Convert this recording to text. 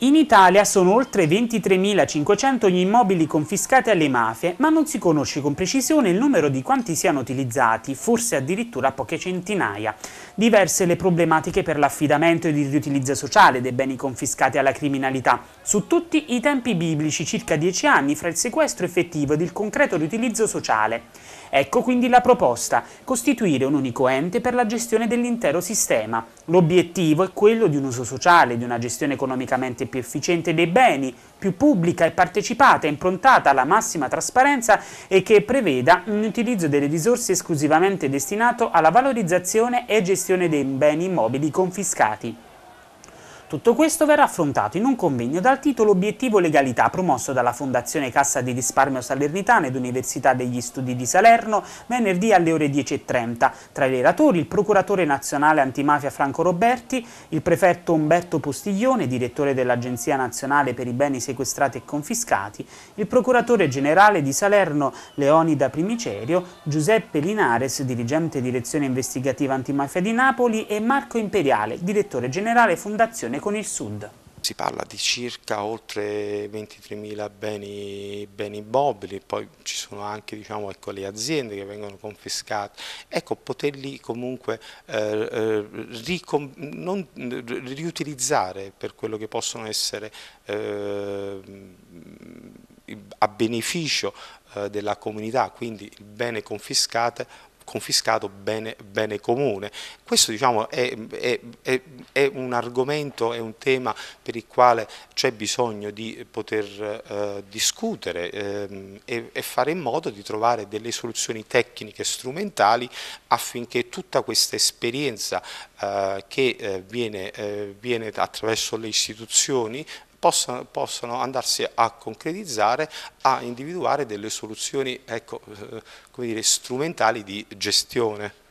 In Italia sono oltre 23.500 gli immobili confiscati alle mafie, ma non si conosce con precisione il numero di quanti siano utilizzati, forse addirittura poche centinaia. Diverse le problematiche per l'affidamento ed il riutilizzo sociale dei beni confiscati alla criminalità. Su tutti i tempi biblici, circa 10 anni fra il sequestro effettivo ed il concreto riutilizzo sociale. Ecco quindi la proposta, costituire un unico ente per la gestione dell'intero sistema. L'obiettivo è quello di un uso sociale, di una gestione economicamente più efficiente dei beni, più pubblica e partecipata, improntata alla massima trasparenza e che preveda un utilizzo delle risorse esclusivamente destinato alla valorizzazione e gestione dei beni immobili confiscati. Tutto questo verrà affrontato in un convegno dal titolo Obiettivo Legalità promosso dalla Fondazione Cassa di Risparmio Salernitana ed Università degli Studi di Salerno venerdì alle ore 10.30. Tra i relatori il procuratore nazionale antimafia Franco Roberti, il prefetto Umberto Postiglione, direttore dell'Agenzia Nazionale per i Beni Sequestrati e Confiscati, il procuratore generale di Salerno Leonida Primicerio, Giuseppe Linares, dirigente direzione investigativa antimafia di Napoli e Marco Imperiale, direttore generale Fondazione comune con il Sud. Si parla di circa oltre 23.000 beni, beni, mobili, poi ci sono anche diciamo, ecco, le aziende che vengono confiscate. Ecco, poterli comunque eh, eh ricom non, riutilizzare per quello che possono essere eh, a beneficio eh, della comunità, quindi il bene confiscato confiscato bene, bene comune. Questo diciamo, è, è, è, è, un argomento, è un tema per il quale c'è bisogno di poter eh, discutere ehm, e, e, fare in modo di trovare delle soluzioni tecniche e strumentali affinché tutta questa esperienza eh, che eh, viene, eh, viene attraverso le istituzioni possano, possano andarsi a concretizzare, a individuare delle soluzioni ecco, eh, dire, strumentali di gestione.